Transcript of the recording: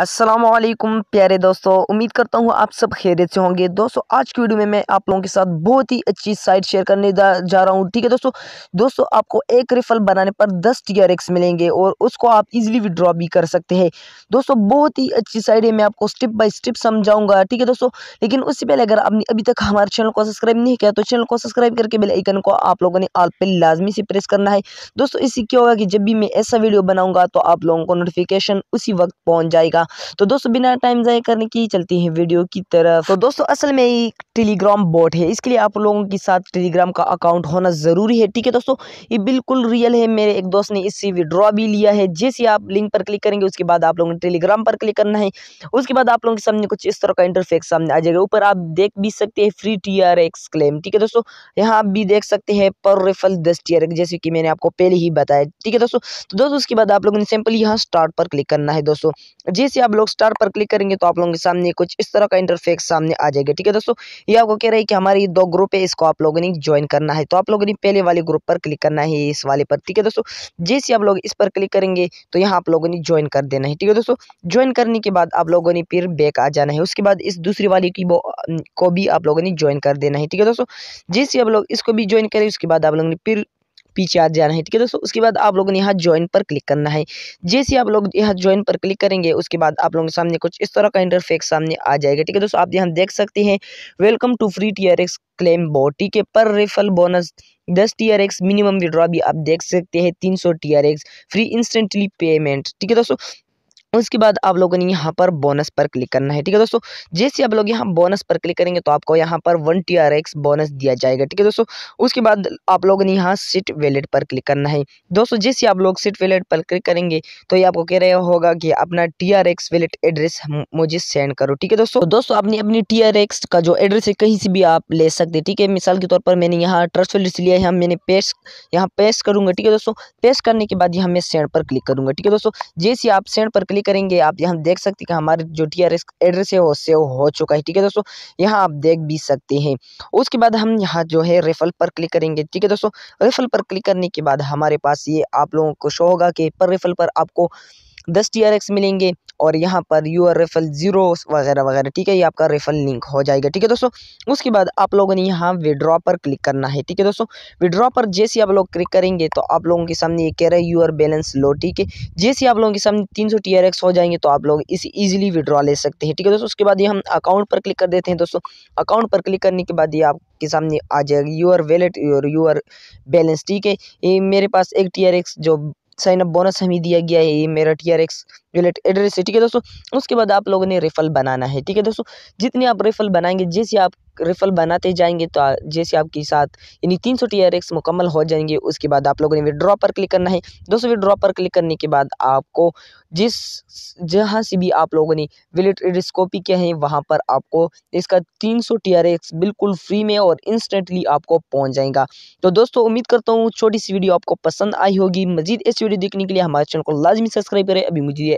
असलम प्यारे दोस्तों उम्मीद करता हूँ आप सब खैरियत से होंगे दोस्तों आज की वीडियो में मैं आप लोगों के साथ बहुत ही अच्छी साइट शेयर करने जा रहा हूँ ठीक है दोस्तों दोस्तों आपको एक रिफल बनाने पर 10 टी मिलेंगे और उसको आप इजीली विड्रॉ भी कर सकते हैं दोस्तों बहुत ही अच्छी साइट है मैं आपको स्टेप बाई स्टेप समझाऊंगा ठीक है दोस्तों लेकिन उससे पहले अगर आपने अभी तक हमारे चैनल को सब्सक्राइब नहीं किया तो चैनल को सब्सक्राइब करके बेल आइकन को आप लोगों ने आल पर लाजमी से प्रेस करना है दोस्तों इससे क्या होगा कि जब भी मैं ऐसा वीडियो बनाऊँगा तो आप लोगों को नोटिफिकेशन उसी वक्त पहुँच जाएगा तो दोस्तों बिना टाइम ज़ाय करने की चलती है वीडियो की तरफ तो दोस्तों असल में एक टेलीग्राम बोट है इसके लिए आप लोगों के साथ टेलीग्राम का अकाउंट होना ज़रूरी है ठीक है दोस्तों ये बिल्कुल रियल है मेरे एक दोस्त ने इससे विड्रॉ भी लिया है जैसे आप लिंक पर क्लिक करेंगे उसके बाद आप लोगों ने टेलीग्राम पर क्लिक करना है उसके बाद आप लोगों के सामने कुछ इस तरह का इंटरफेक्स सामने आ जाएगा ऊपर आप देख भी सकते हैं free T R X claim ठीक है दोस्तों यहाँ आप भी देख सकते हैं पर रेफल दस टी आर एक्स जैसे कि मैंने आपको पहले ही बताया ठीक है दोस्तों तो दोस्तों उसके बाद आप लोगों ने सिंपल यहाँ स्टार्ट पर क्लिक करना है दोस्तों जैसे जैसे आप लोग स्टार पर क्लिक करेंगे तो आप लोगों के सामने कुछ इस तरह का इंटरफेक्स सामने आ जाएगा ठीक है दोस्तों ये आपको कह रहा है कि हमारे दो ग्रुप है इसको आप लोगों ने ज्वाइन करना है तो आप लोगों ने पहले वाले ग्रुप पर क्लिक करना है इस वाले पर ठीक है दोस्तों जैसे आप लोग इस पर क्लिक करेंगे तो यहाँ आप लोगों ने ज्वाइन कर देना है ठीक है दोस्तों ज्वाइन करने के बाद आप लोगों ने फिर बैक आ जाना है उसके बाद इस दूसरी वाली की को भी आप लोगों ने ज्वाइन कर देना है ठीक है दोस्तों जैसे आप लोग इसको भी ज्वाइन करें उसके बाद आप लोगों ने फिर पीछे आ जाना है ठीक है दोस्तों उसके बाद आप लोगों ने यहाँ ज्वाइन पर क्लिक करना है जैसे आप लोग यहाँ ज्वाइन पर क्लिक करेंगे उसके बाद आप लोगों के सामने कुछ इस तरह का इंटरफेक्स सामने आ जाएगा ठीक है दोस्तों आप यहाँ देख सकते हैं welcome to free T R X claim बो ठीक है पर रेफल बोनस दस T R X minimum withdraw भी आप देख सकते हैं तीन सौ T R X free instantly payment ठीक है दोस्तों उसके बाद आप लोगों ने यहाँ पर बोनस पर क्लिक करना है ठीक है दोस्तों जैसे आप लोग यहाँ बोनस पर क्लिक करेंगे तो आपको यहाँ पर one T R X bonus दिया जाएगा ठीक है दोस्तों उसके बाद आप लोगों ने यहाँ सिट वैलेट पर क्लिक करना है दोस्तों जैसे आप लोग सिट वैलेट पर क्लिक करेंगे तो ये आपको कह रहे होगा कि अपना T R X wallet address मुझे सेंड करो ठीक है दोस्तों दोस्तों आपने अपनी टी आर एक्स का जो एड्रेस है कहीं से भी आप ले सकते हैं ठीक है मिसाल के तौर पर मैंने यहाँ ट्रस्ट वैलेट लिया है मैंने पेश यहाँ पेश करूंगा ठीक है दोस्तों पेश करने के बाद यहाँ मैं सेंड पर क्लिक करूंगा ठीक है दोस्तों जैसे आप सेंड पर क्लिक क्लिक करेंगे आप यहाँ देख सकते हैं कि हमारे जो टी एड्रेस है वो सेव हो चुका है ठीक है दोस्तों यहाँ आप देख भी सकते हैं उसके बाद हम यहाँ जो है रेफल पर क्लिक करेंगे ठीक है दोस्तों रेफल पर क्लिक करने के बाद हमारे पास ये आप लोगों को शो होगा कि पर रेफल पर आपको दस टी आर एक्स मिलेंगे और यहाँ पर यू आर रेफल ज़ीरो वगैरह वगैरह ठीक है ये आपका रेफल लिंक हो जाएगा ठीक है दोस्तों उसके बाद आप लोगों ने यहाँ विड्रॉ पर क्लिक करना है ठीक है दोस्तों विड्रॉ पर जैसे आप लोग क्लिक करेंगे तो आप लोगों के सामने ये कह रहा है आर बैलेंस लो ठीक है जैसे आप लोगों के सामने तीन सौ टी आर एक्स हो जाएंगे तो आप लोग इसे ईजिली विड्रॉ ले सकते हैं ठीक है दोस्तों उसके बाद ये हम अकाउंट पर क्लिक कर देते हैं दोस्तों अकाउंट पर क्लिक करने के बाद ये आपके सामने आ जाएगी R wallet your your balance ठीक है ये मेरे पास एक टी आर एक्स जो साइन अप बोनस हमें दिया गया है ये मेरा टी आर एक्स एड्रेस है ठीक है दोस्तों उसके बाद आप लोगों ने रेफल बनाना है ठीक है दोस्तों जितने आप रेफल बनाएंगे जैसे आप रेफल बनाते जाएंगे तो जैसे आपके साथ यानी तीन सौ टी आर एक्स मुकम्मल हो जाएंगे उसके बाद आप लोगों ने विड्रॉ पर क्लिक करना है दोस्तों विड्रॉ पर क्लिक करने के बाद आपको जिस जहाँ से भी आप लोगों ने विलेट एड्रेस कॉपी किया है वहाँ पर आपको इसका तीन सौ टी आर एक्स बिल्कुल फ्री में और इंस्टेंटली आपको पहुँच जाएगा तो दोस्तों उम्मीद करता हूँ छोटी सी वीडियो आपको पसंद आई होगी मजीद ऐसी वीडियो देखने के लिए हमारे चैनल को लाजमी सब्सक्राइब करें अभी मुझे